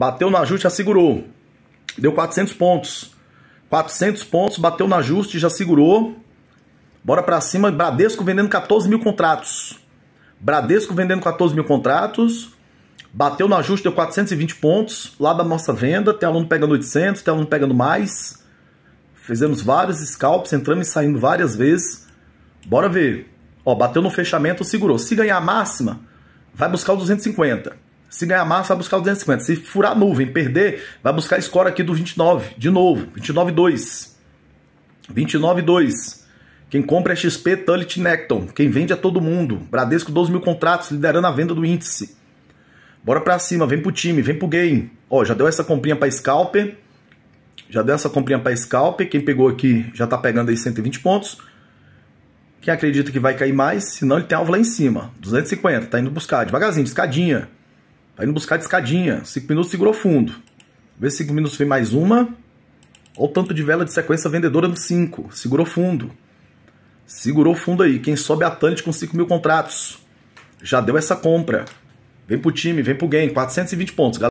Bateu no ajuste, já segurou. Deu 400 pontos. 400 pontos, bateu no ajuste, já segurou. Bora para cima, Bradesco vendendo 14 mil contratos. Bradesco vendendo 14 mil contratos. Bateu no ajuste, deu 420 pontos. Lá da nossa venda, tem aluno pegando 800, tem aluno pegando mais. Fizemos vários scalps, entrando e saindo várias vezes. Bora ver. Ó, bateu no fechamento, segurou. Se ganhar a máxima, vai buscar o 250. Se ganhar massa, vai buscar os 250. Se furar nuvem, perder, vai buscar a score aqui do 29. De novo, 29,2. 29,2. Quem compra é XP, Tullet Necton. Quem vende é todo mundo. Bradesco, 12 mil contratos, liderando a venda do índice. Bora pra cima, vem pro time, vem pro game. Ó, já deu essa comprinha pra Scalper. Já deu essa comprinha pra Scalper. Quem pegou aqui já tá pegando aí 120 pontos. Quem acredita que vai cair mais, senão ele tem alvo lá em cima. 250, tá indo buscar, devagarzinho, escadinha. Tá indo buscar de escadinha. 5 minutos segurou fundo. Vê se 5 minutos vem mais uma. Olha o tanto de vela de sequência vendedora no 5. Segurou fundo. Segurou fundo aí. Quem sobe é a Tante com 5 mil contratos. Já deu essa compra. Vem pro time, vem pro game. 420 pontos, galera.